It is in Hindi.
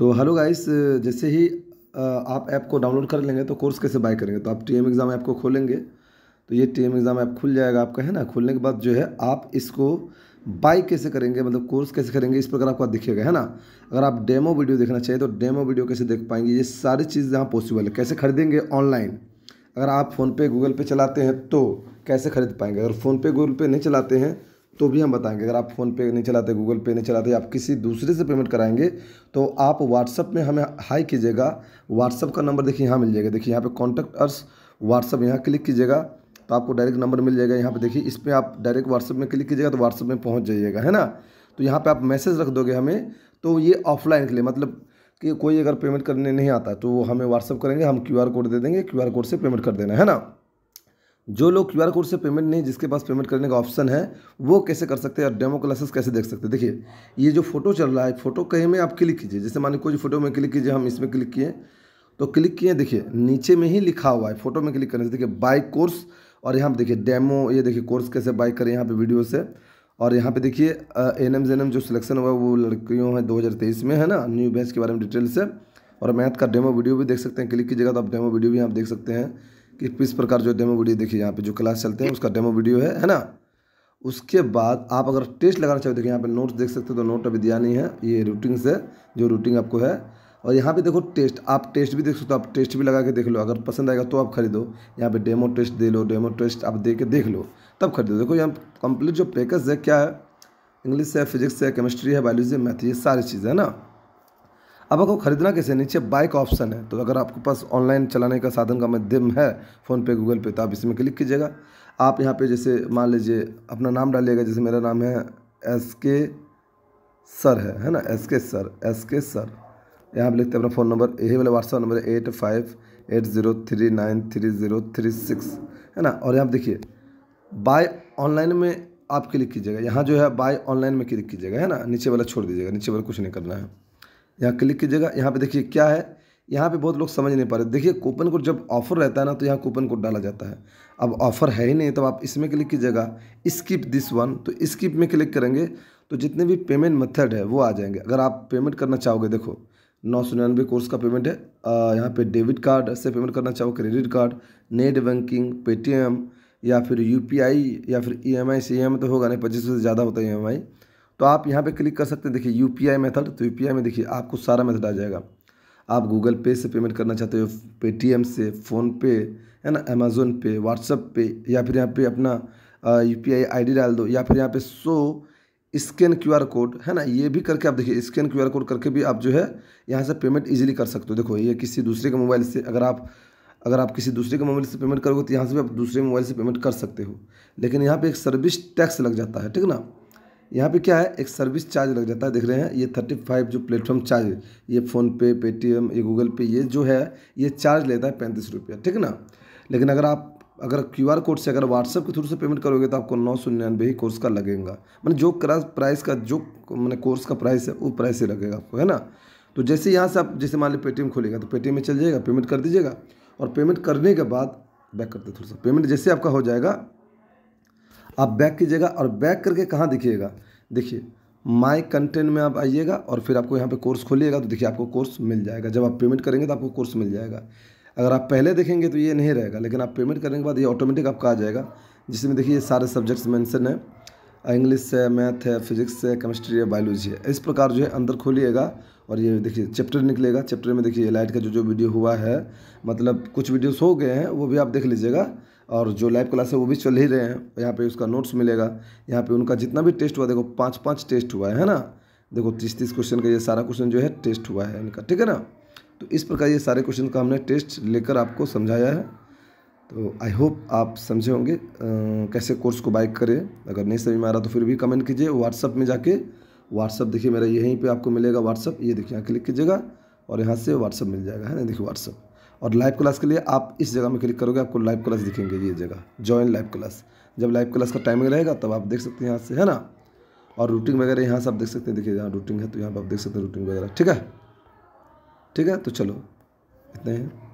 तो हेलो गाइस जैसे ही आप ऐप को डाउनलोड कर लेंगे तो कोर्स कैसे बाय करेंगे तो आप टी एम एग्ज़ाम ऐप को खोलेंगे तो ये टी एम एग्ज़ाम ऐप खुल जाएगा आपका है ना खुलने के बाद जो है आप इसको बाई कैसे करेंगे मतलब कोर्स कैसे करेंगे इस प्रकार आपको दिखेगा है ना अगर आप डेमो वीडियो देखना चाहिए तो डेमो वीडियो कैसे देख पाएंगे ये सारी चीज़ यहाँ पॉसिबल है कैसे खरीदेंगे ऑनलाइन अगर आप फ़ोनपे गूगल पे चलाते हैं तो कैसे खरीद पाएंगे अगर फ़ोनपे गूगल पे नहीं चलाते हैं तो भी हम बताएंगे अगर आप फ़ोन पे नहीं चलाते गूगल पे नहीं चलाते आप किसी दूसरे से पेमेंट कराएंगे तो आप व्हाट्सअप में हमें हाई कीजिएगा व्हाट्सअप का नंबर देखिए यहाँ मिल जाएगा देखिए यहाँ पर कॉन्टैक्ट अर्स व्हाट्सअप यहाँ क्लिक कीजिएगा तो आपको डायरेक्ट नंबर मिल जाएगा यहाँ पर देखिए इस पर आप डायरेक्ट व्हाट्सअप में क्लिक कीजिएगा तो व्हाट्सअप में पहुँच जाइएगा है ना तो यहाँ पर आप मैसेज रख दोगे हमें तो ये ऑफलाइन के लिए मतलब कि कोई अगर पेमेंट करने नहीं आता तो वो हमें व्हाट्सअप करेंगे हम क्यूआर कोड दे देंगे क्यूआर कोड से पेमेंट कर देना है ना जो लोग क्यू आर कोड से पेमेंट नहीं जिसके पास पेमेंट करने का ऑप्शन है वो कैसे कर सकते हैं और डेमो क्लासेस कैसे देख सकते हैं देखिए ये जो फोटो चल रहा है फोटो कहीं में आप क्लिक कीजिए जैसे मानिए कोई फोटो में क्लिक कीजिए हम इसमें क्लिक किए तो क्लिक किए देखिए नीचे में ही लिखा हुआ है फोटो में क्लिक करने से देखिए बाई कोर्स और यहाँ पर देखिए डेमो ये देखिए कोर्स कैसे बाई करें यहाँ पर वीडियो से और यहाँ पर देखिए एन एम एम जो सिलेक्शन हुआ वो लड़कियों है दो में है ना न्यू बैच के बारे में डिटेल से और मैथ का डेमो वीडियो भी देख सकते हैं क्लिक कीजिएगा तो आप डेमो वीडियो भी यहाँ देख सकते हैं कि किस प्रकार जो डेमो वीडियो देखिए यहाँ पे जो क्लास चलते हैं उसका डेमो वीडियो है है ना उसके बाद आप अगर टेस्ट लगाना चाहते हो देखिए यहाँ पे नोट्स देख सकते हो तो नोट अभी दिया नहीं है ये रूटिंग से जो रूटिंग आपको है और यहाँ पे देखो टेस्ट आप टेस्ट भी देख सकते हो आप टेस्ट भी लगा के देख लो अगर पसंद आएगा तो आप खरीदो यहाँ पे डेमो टेस्ट दे लो डेमो टेस्ट आप दे के देख लो तब खरीदो देखो यहाँ कंप्लीट जो पैकेज है क्या है इंग्लिश है फिजिक्स है केमिस्ट्री है बायोलॉजी है मैथ ये सारी चीज़ें है ना अब आपको ख़रीदना कैसे नीचे बाइक का ऑप्शन है तो अगर आपके पास ऑनलाइन चलाने का साधन का माध्यम है फ़ोनपे गूगल पे तो आप इसमें क्लिक कीजिएगा आप यहाँ पे जैसे मान लीजिए अपना नाम डालिएगा जैसे मेरा नाम है एस के सर है है ना एस के सर एस के सर यहाँ पर लिखते हैं अपना फ़ोन नंबर यही वाला व्हाट्सअप नंबर है eight five eight zero three nine three zero three six है ना और यहाँ पर देखिए बाय ऑनलाइन में आप क्लिक कीजिएगा यहाँ जो है बाय ऑनलाइन में क्लिक कीजिएगा है ना नीचे वाला छोड़ दीजिएगा नीचे वाला कुछ नहीं करना है यहाँ क्लिक कीजिएगा यहाँ पे देखिए क्या है यहाँ पे बहुत लोग समझ नहीं पा रहे देखिए कूपन कोड जब ऑफर रहता है ना तो यहाँ कूपन कोड डाला जाता है अब ऑफर है ही नहीं तो आप इसमें क्लिक कीजिएगा स्किप दिस वन तो स्किप में क्लिक करेंगे तो जितने भी पेमेंट मेथड है वो आ जाएंगे अगर आप पेमेंट करना चाहोगे देखो नौ सौ निन्यानवे कोर्स का पेमेंट है यहाँ पे डेबिट कार्ड से पेमेंट करना चाहो credit card net banking Paytm या फिर यूपीआई या फिर ईएमआई एम तो होगा नहीं पच्चीस से ज़्यादा होता है ईएमआई तो आप यहाँ पे क्लिक कर सकते हैं देखिए यूपीआई मेथड तो यूपीआई में देखिए आपको सारा मेथड आ जाएगा आप गूगल पे से पेमेंट करना चाहते हो पेटीएम से फ़ोनपे है ना अमेज़ोन पे व्हाट्सअप पे या फिर यहाँ पे अपना यू पी आई डाल दो या फिर यहाँ पे so scan Q R code है ना ये भी करके आप देखिए स्कैन क्यू आर कोड करके भी आप जो है यहाँ से पेमेंट ईजिली कर सकते हो देखो ये किसी दूसरे के मोबाइल से अगर आप अगर आप किसी दूसरे के मोबाइल से पेमेंट करोगे तो यहाँ से भी आप दूसरे मोबाइल से पेमेंट कर सकते हो लेकिन यहाँ पे एक सर्विस टैक्स लग जाता है ठीक ना यहाँ पे क्या है एक सर्विस चार्ज लग जाता है देख रहे हैं ये थर्टी फाइव जो प्लेटफॉर्म चार्ज ये फ़ोनपे पेटीएम ये गूगल पे ये जो है ये चार्ज लेता है पैंतीस रुपया ठीक है ना लेकिन अगर आप अगर क्यू आर कोड से अगर व्हाट्सएप के थ्रू से पेमेंट करोगे तो आपको नौ सौ निन्यानवे ही कोर्स का लगेगा मैंने जो क्रॉस प्राइस का जो मैंने कोर्स का प्राइस है वो प्राइस ही लगेगा आपको है ना तो जैसे यहाँ से आप जैसे मान लीजिए पेटीएम खोलेगा तो पेटीएम में चल जाएगा पेमेंट कर दीजिएगा और पेमेंट करने के बाद बैक करते थोड़ा सा पेमेंट जैसे आपका हो जाएगा आप बैक कीजिएगा और बैक करके कहाँ दिखिएगा देखिए माई कंटेंट में आप आइएगा और फिर आपको यहाँ पे कोर्स खोलिएगा तो देखिए आपको कोर्स मिल जाएगा जब आप पेमेंट करेंगे तो आपको कोर्स मिल जाएगा अगर आप पहले देखेंगे तो ये नहीं रहेगा लेकिन आप पेमेंट करने के बाद ये ऑटोमेटिक आपका आ जाएगा जिसमें देखिए ये सारे सब्जेक्ट्स मैंसन है इंग्लिश है मैथ है फिजिक्स है केमिस्ट्री है बायोलॉजी है इस प्रकार जो है अंदर खोलिएगा और ये देखिए चैप्टर निकलेगा चैप्टर में देखिए लाइट का जो जो वीडियो हुआ है मतलब कुछ वीडियोस हो गए हैं वो भी आप देख लीजिएगा और जो लाइव क्लास है वो भी चल ही रहे हैं यहाँ पे उसका नोट्स मिलेगा यहाँ पे उनका जितना भी टेस्ट हुआ देखो पाँच पाँच टेस्ट हुआ है, है ना देखो तीस तीस क्वेश्चन का ये सारा क्वेश्चन जो है टेस्ट हुआ है इनका ठीक है ना तो इस प्रकार ये सारे क्वेश्चन का हमने टेस्ट लेकर आपको समझाया है तो आई होप आप समझे होंगे कैसे कोर्स को बाइक करें अगर नहीं समझ में आ रहा तो फिर भी कमेंट कीजिए व्हाट्सअप में जाके व्हाट्सअप देखिए मेरा यहीं पे आपको मिलेगा व्हाट्सअप ये देखिए यहाँ क्लिक कीजिएगा और यहाँ से व्हाट्सअप मिल जाएगा है ना देखिए व्हाट्सअप और लाइव क्लास के लिए आप इस जगह में क्लिक करोगे आपको लाइव क्लास दिखेंगे ये जगह ज्वाइन लाइव क्लास जब लाइव क्लास का टाइमिंग रहेगा तब आप देख सकते हैं यहाँ से है ना और रूटिंग वगैरह यहाँ से आप देख सकते हैं देखिए जहाँ रूटिंग है तो यहाँ पर आप देख सकते हैं रूटिंग वगैरह ठीक है ठीक है तो चलो इतने हैं